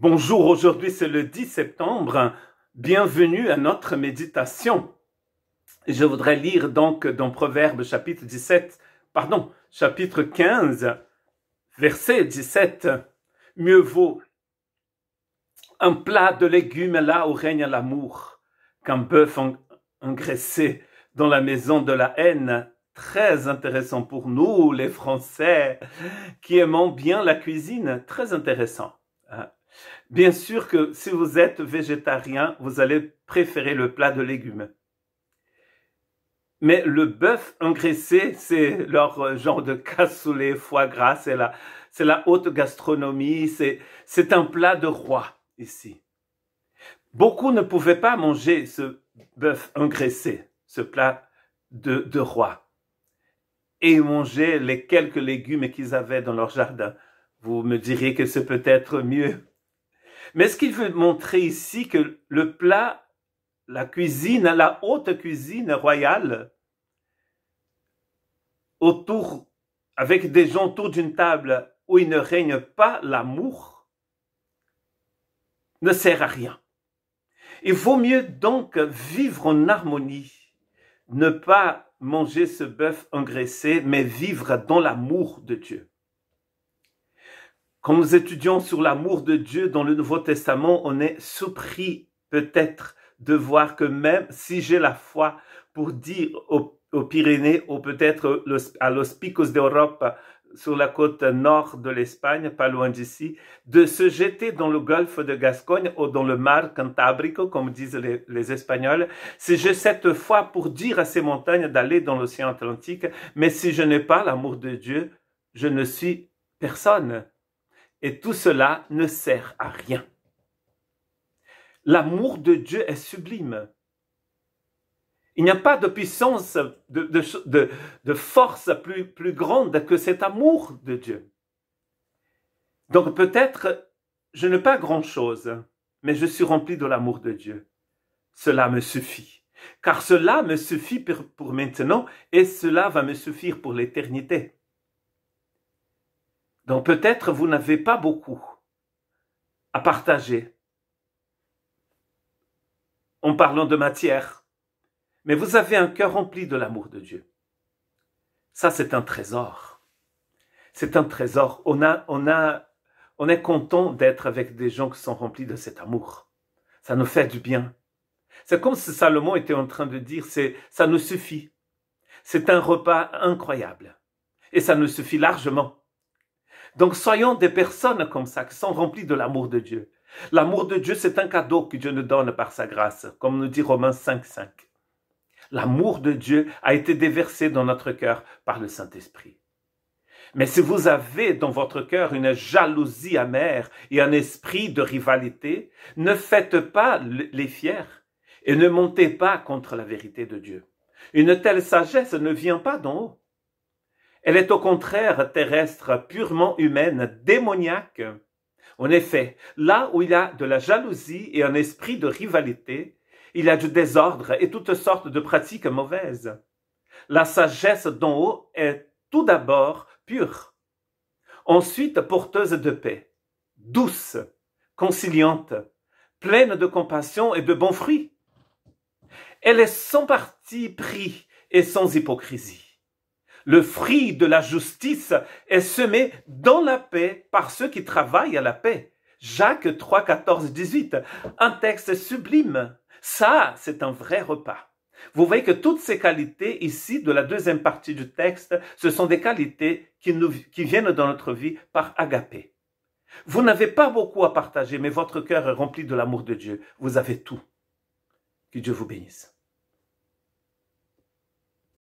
Bonjour, aujourd'hui c'est le 10 septembre. Bienvenue à notre méditation. Je voudrais lire donc dans Proverbe chapitre 17, pardon, chapitre 15, verset 17. Mieux vaut un plat de légumes là où règne l'amour qu'un bœuf engraissé dans la maison de la haine très intéressant pour nous, les Français, qui aimons bien la cuisine, très intéressant. Ah, Bien sûr que si vous êtes végétarien, vous allez préférer le plat de légumes. Mais le bœuf engraissé, c'est leur euh, genre de cassoulet, foie gras, c'est la, c'est la haute gastronomie, c'est, un plat de roi ici. Beaucoup ne pouvaient pas manger ce bœuf engraissé, ce plat de, de roi. Et manger les quelques légumes qu'ils avaient dans leur jardin. Vous me direz que c'est peut-être mieux mais ce qu'il veut montrer ici, que le plat, la cuisine, la haute cuisine royale, autour, avec des gens autour d'une table où il ne règne pas l'amour, ne sert à rien. Il vaut mieux donc vivre en harmonie, ne pas manger ce bœuf engraissé, mais vivre dans l'amour de Dieu. Quand nous étudions sur l'amour de Dieu dans le Nouveau Testament, on est surpris peut-être de voir que même si j'ai la foi pour dire aux, Pyrénées ou peut-être à Los Picos d'Europe, sur la côte nord de l'Espagne, pas loin d'ici, de se jeter dans le golfe de Gascogne ou dans le mar Cantabrico, comme disent les, les Espagnols, si j'ai cette foi pour dire à ces montagnes d'aller dans l'océan Atlantique, mais si je n'ai pas l'amour de Dieu, je ne suis personne. Et tout cela ne sert à rien. L'amour de Dieu est sublime. Il n'y a pas de puissance, de, force plus, plus grande que cet amour de Dieu. Donc peut-être, je n'ai pas grand-chose, mais je suis rempli de l'amour de Dieu. Cela me suffit. Car cela me suffit pour maintenant et cela va me suffire pour l'éternité. Donc peut-être vous n'avez pas beaucoup à partager en parlant de matière, mais vous avez un cœur rempli de l'amour de Dieu. Ça, c'est un trésor. C'est un trésor. On, a, on, a, on est content d'être avec des gens qui sont remplis de cet amour. Ça nous fait du bien. C'est comme si Salomon était en train de dire, c'est, ça nous suffit. C'est un repas incroyable. Et ça nous suffit largement. Donc soyons des personnes comme ça, qui sont remplies de l'amour de Dieu. L'amour de Dieu, c'est un cadeau que Dieu nous donne par sa grâce, comme nous dit Romains 5,5. L'amour de Dieu a été déversé dans notre cœur par le Saint-Esprit. Mais si vous avez dans votre cœur une jalousie amère et un esprit de rivalité, ne faites pas les fiers et ne montez pas contre la vérité de Dieu. Une telle sagesse ne vient pas d'en haut, elle est au contraire terrestre, purement humaine, démoniaque. En effet, là où il y a de la jalousie et un esprit de rivalité, il y a du désordre et toutes sortes de pratiques mauvaises. La sagesse d'en haut est tout d'abord pure, ensuite porteuse de paix, douce, conciliante, pleine de compassion et de bons fruits. Elle est sans parti pris et sans hypocrisie. Le fruit de la justice est semé dans la paix par ceux qui travaillent à la paix. Jacques 3, 14, 18. Un texte sublime. Ça, c'est un vrai repas. Vous voyez que toutes ces qualités ici de la deuxième partie du texte, ce sont des qualités qui, viennent dans notre vie par agapé. Vous n'avez pas beaucoup à partager, mais votre cœur est rempli de l'amour de Dieu. Vous avez tout. Que Dieu vous bénisse.